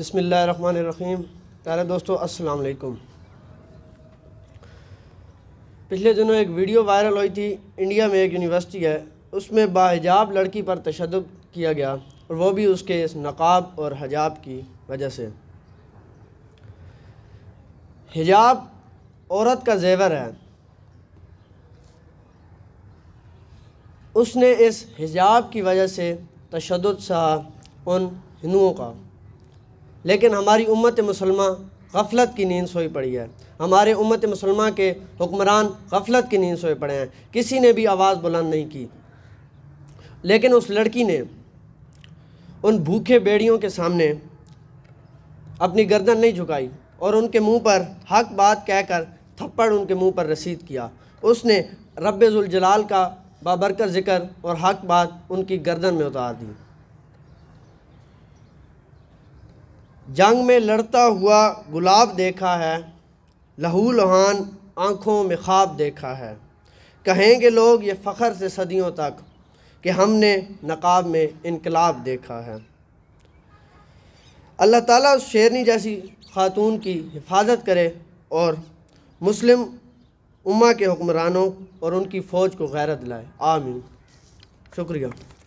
बसमीम प्यारे दोस्तों अस्सलाम वालेकुम पिछले दिनों एक वीडियो वायरल हुई थी इंडिया में एक यूनिवर्सिटी है उसमें बाहिजाब लड़की पर तशद किया गया और वो भी उसके इस नकाब और हजाब की वजह से हिजाब औरत का जेवर है उसने इस हिजाब की वजह से तशद सहा उन हिंदुओं का लेकिन हमारी उम्मत मुसलमान गफलत की नींद सोई पड़ी है हमारे उम्मत मुसलमान के हुक्मरान गफलत की नींद सोए पड़े हैं किसी ने भी आवाज़ बुलंद नहीं की लेकिन उस लड़की ने उन भूखे बेड़ियों के सामने अपनी गर्दन नहीं झुकाई और उनके मुंह पर हक बात कहकर थप्पड़ उनके मुंह पर रसीद किया उसने रब्ज़ुलजलाल का बाबरकर ज़िक्र और हक बात उनकी गर्दन में उतार दी जंग में लड़ता हुआ गुलाब देखा है लहू लुहान आँखों में ख्वाब देखा है कहेंगे लोग ये फ़ख्र से सदियों तक कि हमने नकाब में इनकलाब देखा है अल्लाह ताला उस शेरनी जैसी ख़ातून की हिफाजत करे और मुस्लिम उम्मा के हुक्मरानों और उनकी फ़ौज को गैरत लाए आमीन शुक्रिया